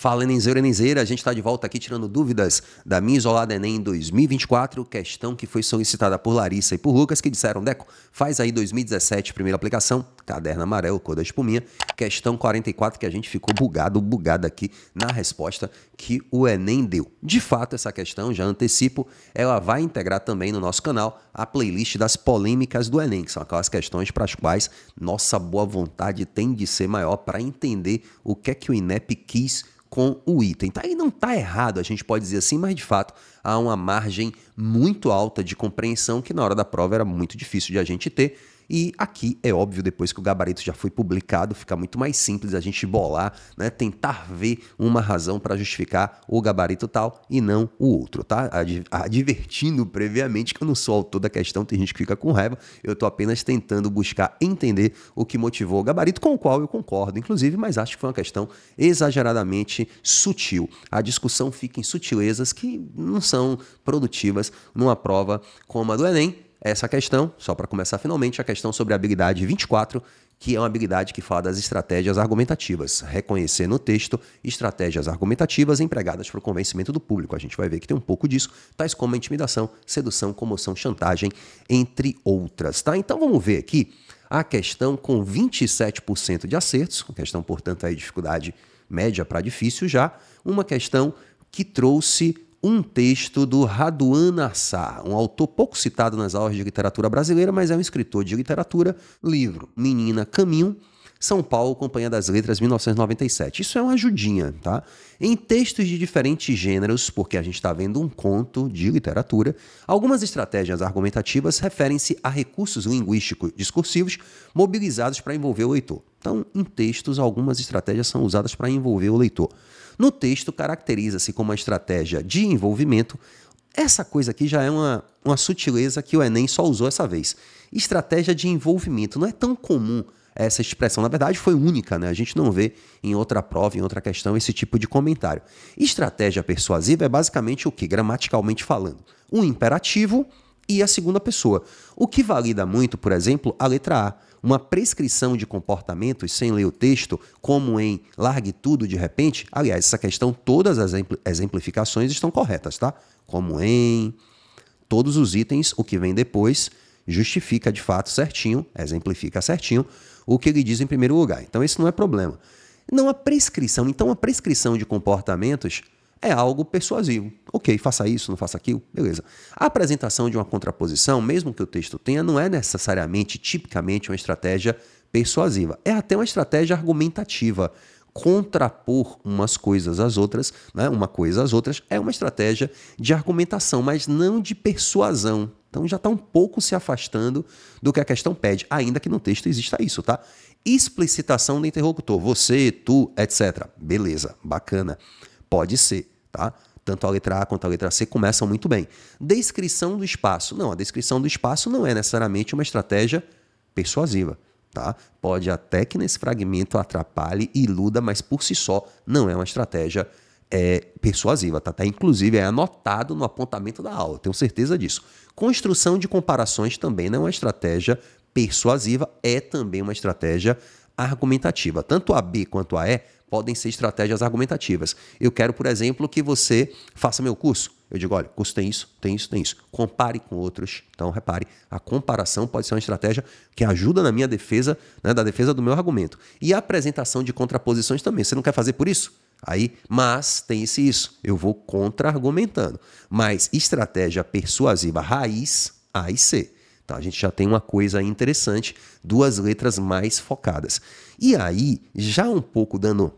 Fala Eninzeiro, Eninzeira, a gente está de volta aqui tirando dúvidas da minha isolada Enem 2024, questão que foi solicitada por Larissa e por Lucas, que disseram, Deco, faz aí 2017, primeira aplicação, caderno amarelo, cor da espuminha, questão 44, que a gente ficou bugado, bugado aqui na resposta que o Enem deu. De fato, essa questão, já antecipo, ela vai integrar também no nosso canal a playlist das polêmicas do Enem, que são aquelas questões para as quais nossa boa vontade tem de ser maior para entender o que é que o INEP quis com o item. Tá? E não está errado, a gente pode dizer assim, mas de fato há uma margem muito alta de compreensão que na hora da prova era muito difícil de a gente ter. E aqui é óbvio, depois que o gabarito já foi publicado, fica muito mais simples a gente bolar, né, tentar ver uma razão para justificar o gabarito tal e não o outro, tá? Advertindo previamente que eu não sou autor da questão, tem gente que fica com raiva, eu estou apenas tentando buscar entender o que motivou o gabarito, com o qual eu concordo, inclusive, mas acho que foi uma questão exageradamente sutil. A discussão fica em sutilezas que não são produtivas numa prova como a do Enem, essa questão, só para começar finalmente, a questão sobre a habilidade 24, que é uma habilidade que fala das estratégias argumentativas. Reconhecer no texto estratégias argumentativas empregadas para o convencimento do público. A gente vai ver que tem um pouco disso, tais como intimidação, sedução, comoção, chantagem, entre outras. Tá? Então vamos ver aqui a questão com 27% de acertos, questão, portanto, aí dificuldade média para difícil já, uma questão que trouxe um texto do Raduan Nassar, um autor pouco citado nas aulas de literatura brasileira, mas é um escritor de literatura, livro Menina Caminho, são Paulo, Companhia das Letras, 1997. Isso é uma ajudinha, tá? Em textos de diferentes gêneros, porque a gente está vendo um conto de literatura, algumas estratégias argumentativas referem-se a recursos linguísticos discursivos mobilizados para envolver o leitor. Então, em textos, algumas estratégias são usadas para envolver o leitor. No texto, caracteriza-se como uma estratégia de envolvimento essa coisa aqui já é uma, uma sutileza que o Enem só usou essa vez. Estratégia de envolvimento. Não é tão comum essa expressão. Na verdade, foi única, né? A gente não vê em outra prova, em outra questão, esse tipo de comentário. Estratégia persuasiva é basicamente o que? Gramaticalmente falando. Um imperativo e a segunda pessoa. O que valida muito, por exemplo, a letra A. Uma prescrição de comportamentos sem ler o texto, como em largue tudo de repente. Aliás, essa questão, todas as exemplificações estão corretas, tá? Como em, todos os itens, o que vem depois justifica de fato certinho, exemplifica certinho o que ele diz em primeiro lugar. Então esse não é problema. Não a prescrição. Então a prescrição de comportamentos é algo persuasivo. Ok, faça isso, não faça aquilo, beleza. A apresentação de uma contraposição, mesmo que o texto tenha, não é necessariamente, tipicamente, uma estratégia persuasiva. É até uma estratégia argumentativa. Contrapor umas coisas às outras, né? uma coisa às outras, é uma estratégia de argumentação, mas não de persuasão. Então já está um pouco se afastando do que a questão pede, ainda que no texto exista isso, tá? Explicitação do interlocutor, você, tu, etc. Beleza, bacana. Pode ser, tá? Tanto a letra A quanto a letra C começam muito bem. Descrição do espaço. Não, a descrição do espaço não é necessariamente uma estratégia persuasiva. Tá? Pode até que nesse fragmento atrapalhe e iluda, mas por si só não é uma estratégia persuasiva é persuasiva, tá? tá? Inclusive é anotado no apontamento da aula, tenho certeza disso. Construção de comparações também não é uma estratégia persuasiva, é também uma estratégia argumentativa. Tanto a B quanto a E podem ser estratégias argumentativas. Eu quero, por exemplo, que você faça meu curso. Eu digo, olha, curso tem isso, tem isso, tem isso. Compare com outros. Então, repare, a comparação pode ser uma estratégia que ajuda na minha defesa, né, da defesa do meu argumento. E a apresentação de contraposições também. Você não quer fazer por isso? Aí, mas tem-se isso. Eu vou contra-argumentando. Mas estratégia persuasiva raiz, A e C. então a gente já tem uma coisa interessante, duas letras mais focadas. E aí, já um pouco dando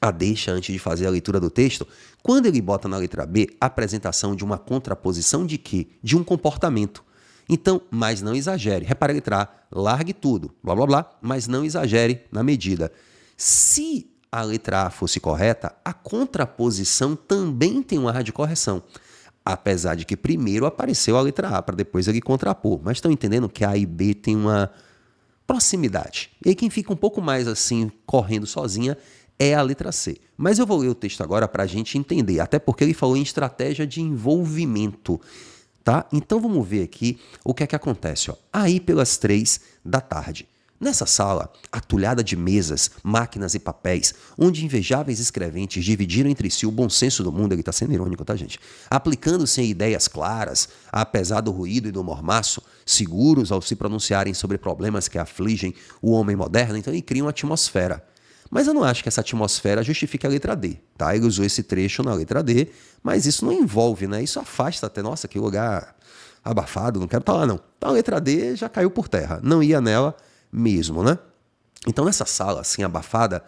a deixa antes de fazer a leitura do texto, quando ele bota na letra B a apresentação de uma contraposição de quê? De um comportamento. Então, mas não exagere. Repara a letra A, largue tudo, blá blá blá, mas não exagere na medida. Se a letra A fosse correta, a contraposição também tem um ar de correção. Apesar de que primeiro apareceu a letra A, para depois ele contrapor. Mas estão entendendo que A e B tem uma proximidade. E quem fica um pouco mais assim, correndo sozinha, é a letra C. Mas eu vou ler o texto agora para a gente entender, até porque ele falou em estratégia de envolvimento. Tá? Então vamos ver aqui o que é que acontece. Ó. Aí pelas três da tarde. Nessa sala, atulhada de mesas, máquinas e papéis, onde invejáveis escreventes dividiram entre si o bom senso do mundo, ele está sendo irônico, tá, gente? Aplicando-se em ideias claras, apesar do ruído e do mormaço, seguros ao se pronunciarem sobre problemas que afligem o homem moderno, então ele cria uma atmosfera. Mas eu não acho que essa atmosfera justifique a letra D, tá? Ele usou esse trecho na letra D, mas isso não envolve, né? Isso afasta até, nossa, que lugar abafado, não quero estar tá lá não. Então a letra D já caiu por terra, não ia nela, mesmo, né? Então, nessa sala assim abafada,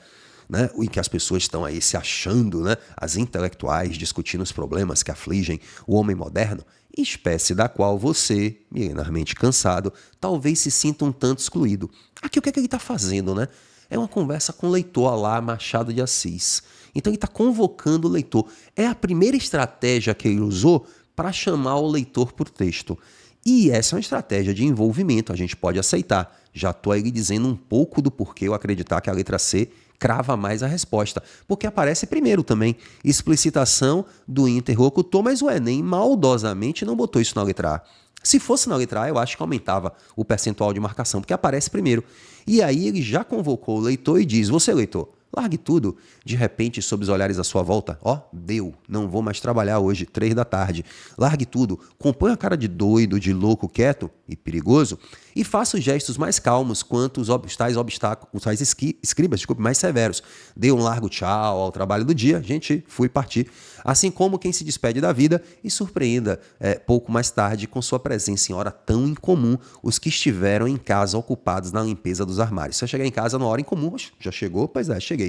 né, em que as pessoas estão aí se achando, né, as intelectuais discutindo os problemas que afligem o homem moderno, espécie da qual você, milenarmente cansado, talvez se sinta um tanto excluído. Aqui o que, é que ele está fazendo, né? É uma conversa com o leitor lá, Machado de Assis. Então ele está convocando o leitor. É a primeira estratégia que ele usou para chamar o leitor para o texto. E essa é uma estratégia de envolvimento, a gente pode aceitar. Já estou aí dizendo um pouco do porquê eu acreditar que a letra C crava mais a resposta, porque aparece primeiro também explicitação do interlocutor, mas o Enem maldosamente não botou isso na letra A. Se fosse na letra A, eu acho que aumentava o percentual de marcação, porque aparece primeiro. E aí ele já convocou o leitor e diz: Você, leitor, Largue tudo. De repente, sob os olhares à sua volta, ó, deu, não vou mais trabalhar hoje, três da tarde. Largue tudo, compõe a cara de doido, de louco, quieto e perigoso e faça os gestos mais calmos quanto os tais obstáculos, os tais escribas, desculpe, mais severos. Dê um largo tchau ao trabalho do dia, gente, fui partir. Assim como quem se despede da vida e surpreenda é, pouco mais tarde com sua presença em hora tão incomum os que estiveram em casa ocupados na limpeza dos armários. Se eu chegar em casa numa hora incomum, já chegou? Pois é, cheguei.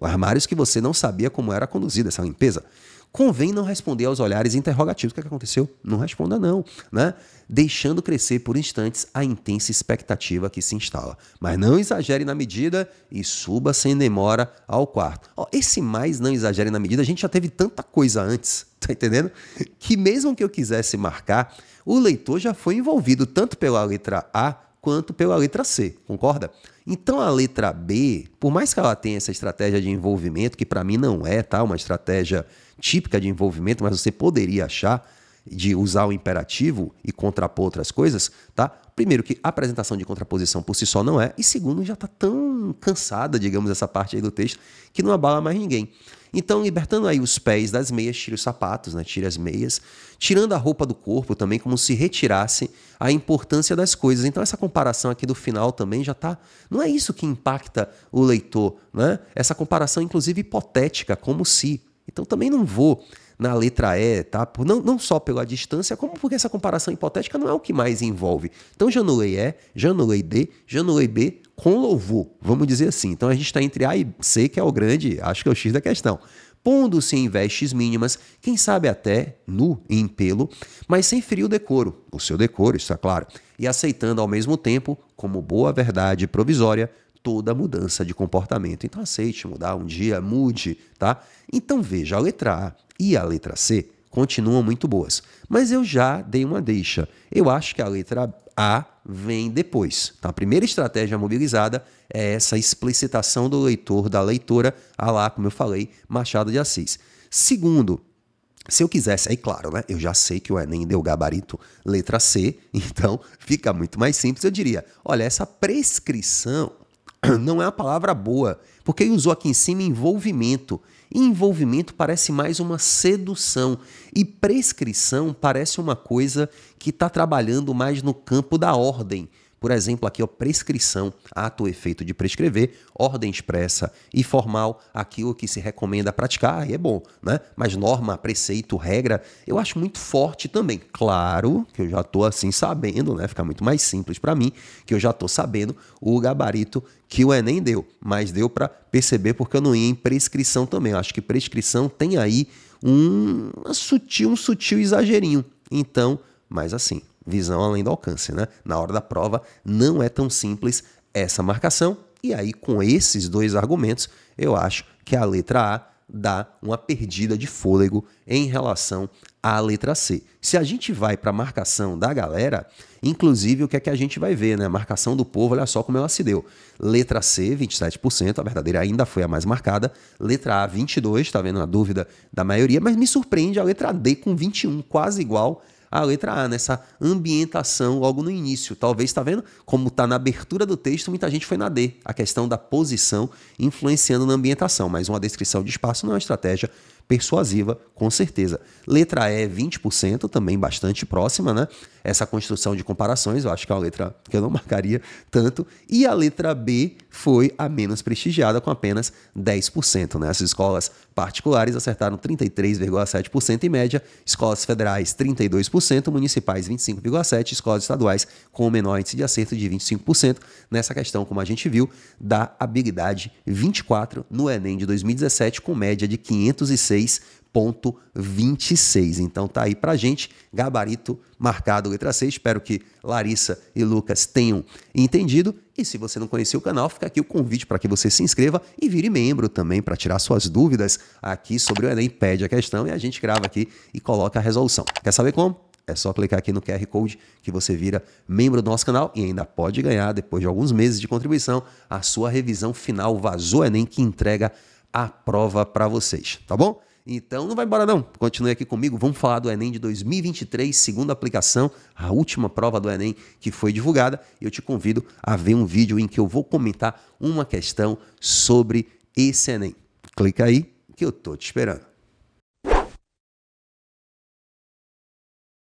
Armários que você não sabia como era conduzida essa limpeza. Convém não responder aos olhares interrogativos. O que, é que aconteceu? Não responda, não. Né? Deixando crescer por instantes a intensa expectativa que se instala. Mas não exagere na medida e suba sem demora ao quarto. Ó, esse mais não exagere na medida, a gente já teve tanta coisa antes, tá entendendo? Que mesmo que eu quisesse marcar, o leitor já foi envolvido tanto pela letra A quanto pela letra C, concorda? Então a letra B, por mais que ela tenha essa estratégia de envolvimento, que para mim não é tá, uma estratégia típica de envolvimento, mas você poderia achar de usar o imperativo e contrapor outras coisas, tá? Primeiro que a apresentação de contraposição por si só não é, e segundo já está tão cansada, digamos, essa parte aí do texto, que não abala mais ninguém. Então, libertando aí os pés das meias, tira os sapatos, né? tira as meias, tirando a roupa do corpo também, como se retirasse a importância das coisas. Então, essa comparação aqui do final também já tá. Não é isso que impacta o leitor, né? Essa comparação, inclusive, hipotética, como se. Então, também não vou na letra E, tá? Por, não, não só pela distância, como porque essa comparação hipotética não é o que mais envolve. Então, já anulei E, já anulei D, já anulei B, com louvor, vamos dizer assim. Então a gente está entre A e C, que é o grande, acho que é o X da questão. Pondo-se em vestes mínimas, quem sabe até nu em pelo, mas sem ferir o decoro, o seu decoro, isso é claro, e aceitando ao mesmo tempo, como boa verdade provisória, toda a mudança de comportamento. Então aceite mudar um dia, mude, tá? Então veja a letra A e a letra C continuam muito boas. Mas eu já dei uma deixa. Eu acho que a letra A vem depois. Tá? A primeira estratégia mobilizada é essa explicitação do leitor, da leitora, a lá, como eu falei, Machado de Assis. Segundo, se eu quisesse, aí claro, né? Eu já sei que o Enem deu gabarito letra C, então fica muito mais simples. Eu diria: olha, essa prescrição não é uma palavra boa, porque ele usou aqui em cima envolvimento. Envolvimento parece mais uma sedução e prescrição parece uma coisa que está trabalhando mais no campo da ordem, por exemplo, aqui, ó, prescrição, ato ou efeito de prescrever, ordem expressa e formal, aquilo que se recomenda praticar, aí é bom, né? Mas norma, preceito, regra, eu acho muito forte também. Claro que eu já estou assim sabendo, né? Fica muito mais simples para mim, que eu já estou sabendo o gabarito que o Enem deu, mas deu para perceber porque eu não ia em prescrição também. Eu acho que prescrição tem aí um sutil, um sutil exagerinho. Então, mas assim, visão além do alcance, né? Na hora da prova não é tão simples essa marcação. E aí, com esses dois argumentos, eu acho que a letra A dá uma perdida de fôlego em relação à letra C. Se a gente vai para a marcação da galera, inclusive o que é que a gente vai ver, né? A marcação do povo, olha só como ela se deu. Letra C, 27%, a verdadeira ainda foi a mais marcada. Letra A, 22, tá vendo a dúvida da maioria, mas me surpreende a letra D com 21, quase igual a letra A, nessa ambientação logo no início. Talvez, está vendo? Como está na abertura do texto, muita gente foi na D. A questão da posição influenciando na ambientação, mas uma descrição de espaço não é uma estratégia Persuasiva, com certeza. Letra E, 20%, também bastante próxima, né? Essa construção de comparações, eu acho que é uma letra que eu não marcaria tanto. E a letra B foi a menos prestigiada, com apenas 10%, né? As escolas particulares acertaram 33,7% em média, escolas federais 32%, municipais 25,7%, escolas estaduais com o menor índice de acerto de 25%. Nessa questão, como a gente viu, da habilidade 24 no Enem de 2017, com média de 506 6.26. Então tá aí pra gente, gabarito marcado letra C. Espero que Larissa e Lucas tenham entendido. E se você não conhecia o canal, fica aqui o convite para que você se inscreva e vire membro também para tirar suas dúvidas aqui sobre o Enem. Pede a questão e a gente grava aqui e coloca a resolução. Quer saber como? É só clicar aqui no QR Code que você vira membro do nosso canal e ainda pode ganhar, depois de alguns meses de contribuição, a sua revisão final Vazou Enem que entrega a prova para vocês, tá bom? Então não vai embora não, continue aqui comigo, vamos falar do Enem de 2023, segunda aplicação, a última prova do Enem que foi divulgada. Eu te convido a ver um vídeo em que eu vou comentar uma questão sobre esse Enem. Clica aí que eu tô te esperando.